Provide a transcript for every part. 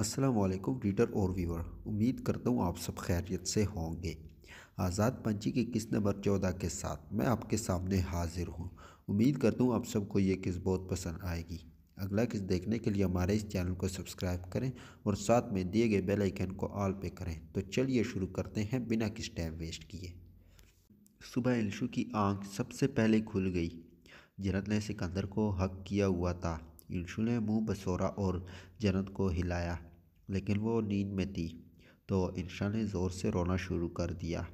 Aslam reader और viewer उम्मीद करता हूँ आप सब खैरियत से होंगे आज़ाद पंची की किस नंबर चौदह के साथ मैं आपके सामने हाजिर हूँ उम्मीद करता हूँ आप सबको ये किस बहुत पसंद आएगी अगला किस देखने के लिए हमारे इस चैनल को सब्सक्राइब करें और साथ में दिए गए बेल आइकन को ऑल पे करें तो चलिए शुरू करते हैं बिना किस टाइम वेस्ट किए सुबह इंशु की आंख सबसे पहले खुल गई जन्नत ने सिकंदर को हक किया हुआ था इंशु ने मुंह बसोरा और जन्नत को हिलाया लेकिन वो नींद में थी तो इंशा ने ज़ोर से रोना शुरू कर दिया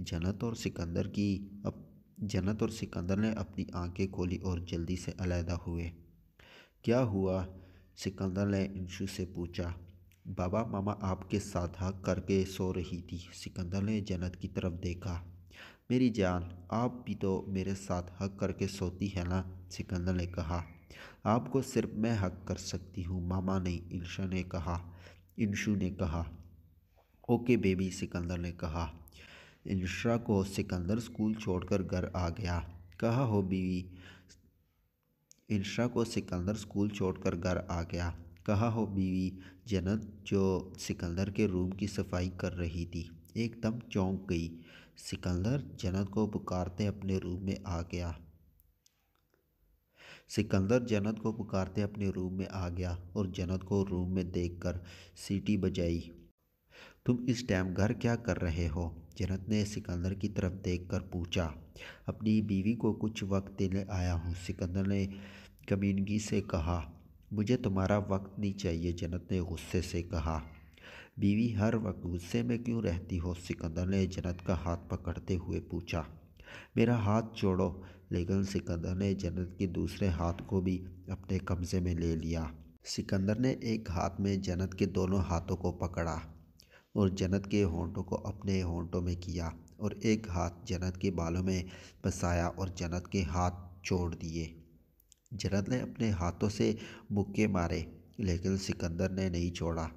जन्नत और सिकंदर की अब जन्नत और सिकंदर ने अपनी आंखें खोली और जल्दी से अलहदा हुए क्या हुआ सिकंदर ने इंशू से पूछा बाबा मामा आपके साथ हक करके सो रही थी सिकंदर ने जन्नत की तरफ देखा मेरी जान आप भी तो मेरे साथ हक करके सोती है ना सिकंदर ने कहा आपको सिर्फ मैं हक कर सकती हूँ मामा नहीं इंशा ने कहा इंशू ने कहा ओके बेबी सिकंदर ने कहा इंशा को सिकंदर स्कूल छोड़कर घर आ गया कहा हो बीवी इंशा को सिकंदर स्कूल छोड़कर घर आ गया कहा हो बीवी जन्नत जो सिकंदर के रूम की सफाई कर रही थी एकदम चौंक गई सिकंदर जन्नत को पुकारते अपने रूम में आ गया सिकंदर जन्नत को पुकारते अपने रूम में आ गया और जन्नत को रूम में देखकर सीटी बजाई तुम इस टाइम घर क्या कर रहे हो जन्नत ने सिकंदर की तरफ देखकर पूछा अपनी बीवी को कुछ वक्त देने आया हूँ सिकंदर ने कमीनगी से कहा मुझे तुम्हारा वक्त नहीं चाहिए जन्नत ने गुस्से से कहा बीवी हर वक्त गुस्से में क्यों रहती हो सिकंदर ने जन्नत का हाथ पकड़ते हुए पूछा मेरा हाथ छोड़ो लेकिन सिकंदर ने जन्नत के दूसरे हाथ को भी अपने कब्जे में ले लिया सिकंदर ने एक हाथ में जन्नत के दोनों हाथों को पकड़ा और जन्नत के होंठों को अपने होंठों में किया और एक हाथ जन्नत के बालों में बसाया और जन्नत के हाथ छोड़ दिए जन्नत ने अपने हाथों से बुक्के मारे लेकिन सिकंदर ने नहीं छोड़ा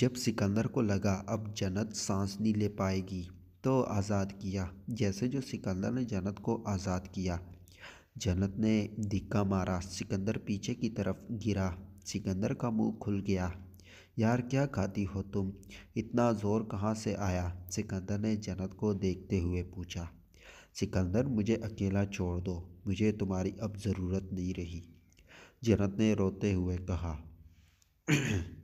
जब सिकंदर को लगा अब जन्नत सांस नहीं ले पाएगी तो आज़ाद किया जैसे जो सिकंदर ने जन्नत को आज़ाद किया जन्नत ने धिक्का मारा सिकंदर पीछे की तरफ गिरा सिकंदर का मुंह खुल गया यार क्या खाती हो तुम इतना ज़ोर कहाँ से आया सिकंदर ने जन्नत को देखते हुए पूछा सिकंदर मुझे अकेला छोड़ दो मुझे तुम्हारी अब ज़रूरत नहीं रही जन्नत ने रोते हुए कहा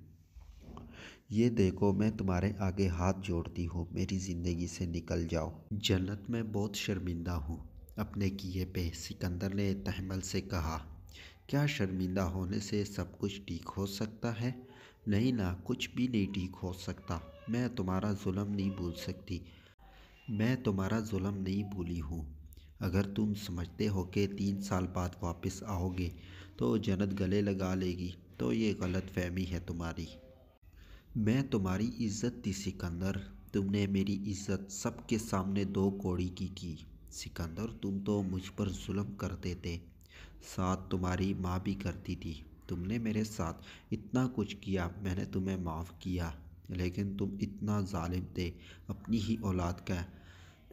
ये देखो मैं तुम्हारे आगे हाथ जोड़ती हूँ मेरी ज़िंदगी से निकल जाओ जन्नत में बहुत शर्मिंदा हूँ अपने किए पे सिकंदर ने तहमल से कहा क्या शर्मिंदा होने से सब कुछ ठीक हो सकता है नहीं ना कुछ भी नहीं ठीक हो सकता मैं तुम्हारा जुल्म नहीं भूल सकती मैं तुम्हारा जुल्म नहीं भूली हूँ अगर तुम समझते हो कि तीन साल बाद वापस आओगे तो जन्नत गले लगा लेगी तो ये गलत फहमी है तुम्हारी मैं तुम्हारी इज्जत थी सिकंदर तुमने मेरी इज्जत सबके सामने दो कौड़ी की की सिकंदर तुम तो मुझ पर जुल्म करते थे साथ तुम्हारी माँ भी करती थी तुमने मेरे साथ इतना कुछ किया मैंने तुम्हें माफ़ किया लेकिन तुम इतना ालिम थे अपनी ही औलाद का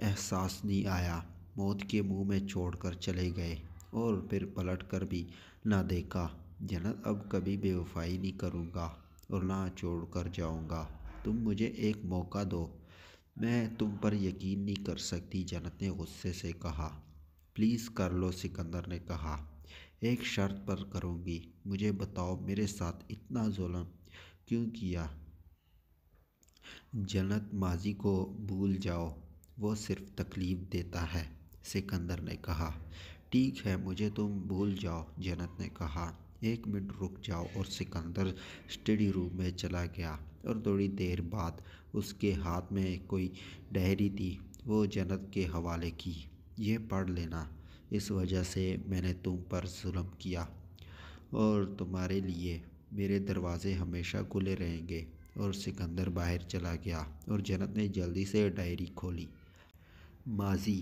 एहसास नहीं आया मौत के मुंह में छोड़कर चले गए और फिर पलट कर भी ना देखा जनत अब कभी बेवफाई नहीं करूँगा और ना छोड़ कर जाऊँगा तुम मुझे एक मौका दो मैं तुम पर यकीन नहीं कर सकती जन्नत ने गुस्से से कहा प्लीज़ कर लो सिकंदर ने कहा एक शर्त पर करूँगी मुझे बताओ मेरे साथ इतना जुल्म क्यों किया जन्नत माजी को भूल जाओ वो सिर्फ तकलीफ़ देता है सिकंदर ने कहा ठीक है मुझे तुम भूल जाओ जन्नत ने कहा एक मिनट रुक जाओ और सिकंदर स्टडी रूम में चला गया और थोड़ी देर बाद उसके हाथ में कोई डायरी थी वो जन्नत के हवाले की ये पढ़ लेना इस वजह से मैंने तुम पर जुलम किया और तुम्हारे लिए मेरे दरवाज़े हमेशा खुले रहेंगे और सिकंदर बाहर चला गया और जन्नत ने जल्दी से डायरी खोली माजी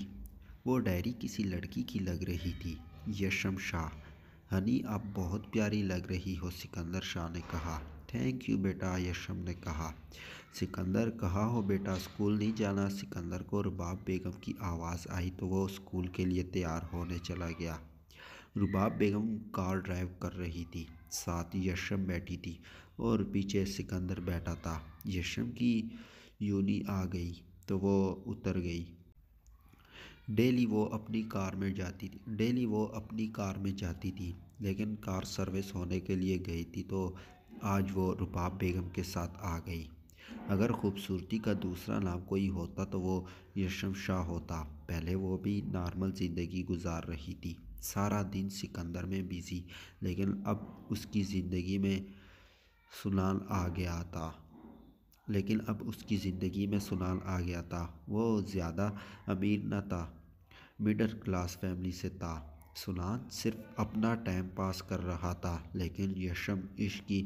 वो डायरी किसी लड़की की लग रही थी यशम शाह हनी आप बहुत प्यारी लग रही हो सिकंदर शाह ने कहा थैंक यू बेटा यशम ने कहा सिकंदर कहा हो बेटा स्कूल नहीं जाना सिकंदर को रुबाब बेगम की आवाज़ आई तो वो स्कूल के लिए तैयार होने चला गया रुबाब बेगम कार ड्राइव कर रही थी साथ यशम बैठी थी और पीछे सिकंदर बैठा था यशम की यूनी आ गई तो वो उतर गई डेली वो अपनी कार में जाती थी डेली वो अपनी कार में जाती थी लेकिन कार सर्विस होने के लिए गई थी तो आज वो रुपाब बेगम के साथ आ गई अगर खूबसूरती का दूसरा नाम कोई होता तो वो यशम शाह होता पहले वो भी नॉर्मल ज़िंदगी गुजार रही थी सारा दिन सिकंदर में बिजी लेकिन अब उसकी ज़िंदगी में सुनान आ गया था लेकिन अब उसकी ज़िंदगी में सुनान आ गया था वो ज़्यादा अमीर न था मिडल क्लास फैमिली से था सुलान सिर्फ अपना टाइम पास कर रहा था लेकिन यशम इश्क की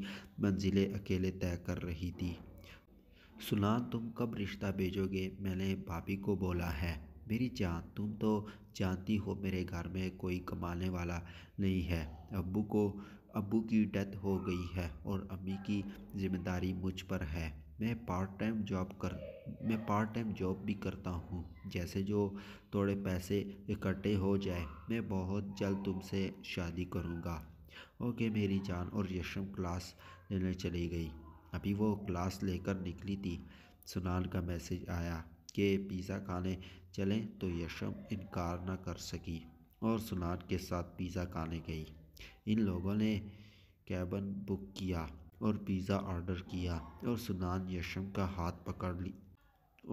मंजिलें अकेले तय कर रही थी सुलान तुम कब रिश्ता भेजोगे मैंने भाभी को बोला है मेरी जान तुम तो जानती हो मेरे घर में कोई कमाने वाला नहीं है अबू को अबू की डेथ हो गई है और अम्मी की जिम्मेदारी मुझ पर है मैं पार्ट टाइम जॉब कर मैं पार्ट टाइम जॉब भी करता हूँ जैसे जो थोड़े पैसे इकट्ठे हो जाए मैं बहुत जल्द तुमसे शादी करूँगा ओके मेरी जान और यशम क्लास लेने चली गई अभी वो क्लास लेकर निकली थी सुनान का मैसेज आया कि पिज़्ज़ा खाने चलें तो यशम इनकार ना कर सकी और सुनान के साथ पिज़्ज़ा खाने गई इन लोगों ने कैबन बुक किया और पिज़्ज़ा ऑर्डर किया और सुनान यशम का हाथ पकड़ ली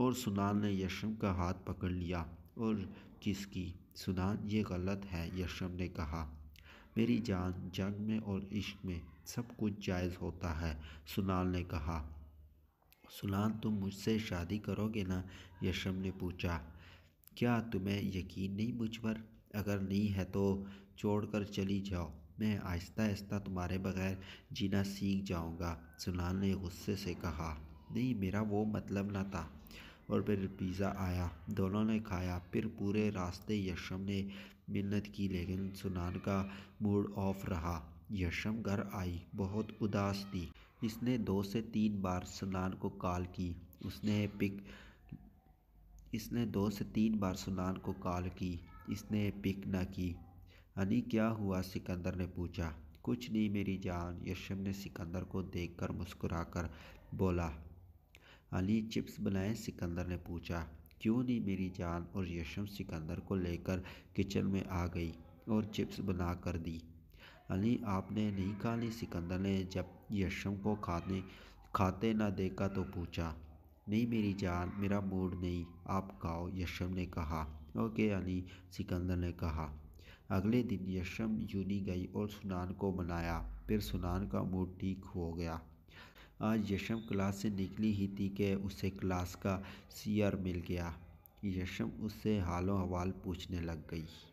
और सुनान ने यशम का हाथ पकड़ लिया और किस की सुनान ये गलत है यशम ने कहा मेरी जान जंग में और इश्क में सब कुछ जायज़ होता है सुनान ने कहा सुनान तुम मुझसे शादी करोगे ना यशम ने पूछा क्या तुम्हें यकीन नहीं मुझ पर अगर नहीं है तो छोड़ कर चली जाओ मैं आहिस्ता आहिस्ता तुम्हारे बगैर जीना सीख जाऊंगा सुनान ने गुस्से से कहा नहीं मेरा वो मतलब ना था और फिर पिज़्ज़ा आया दोनों ने खाया फिर पूरे रास्ते यशम ने मिन्नत की लेकिन सुनान का मूड ऑफ रहा यशम घर आई बहुत उदास थी इसने दो से तीन बार सुनान को कॉल की उसने पिक इसने दो से तीन बार सुनान को कॉल की इसने पिक ना की अनी क्या हुआ सिकंदर ने पूछा कुछ नहीं मेरी जान यशम ने सिकंदर को देखकर मुस्कुराकर बोला अली चिप्स बनाए सिकंदर ने पूछा क्यों नहीं मेरी जान और यशम सिकंदर को लेकर किचन में आ गई और चिप्स बना कर दी अली आपने नहीं खा ली सिकंदर ने जब यशम को खाने खाते ना देखा तो पूछा नहीं मेरी जान मेरा मूड नहीं आप खाओ यशम ने कहा ओके अली सिकंदर ने कहा अगले दिन यशम जूनी गई और सुनान को मनाया फिर सुनान का मूड ठीक हो गया आज यशम क्लास से निकली ही थी कि उसे क्लास का सीआर मिल गया यशम उससे हालों हवाल पूछने लग गई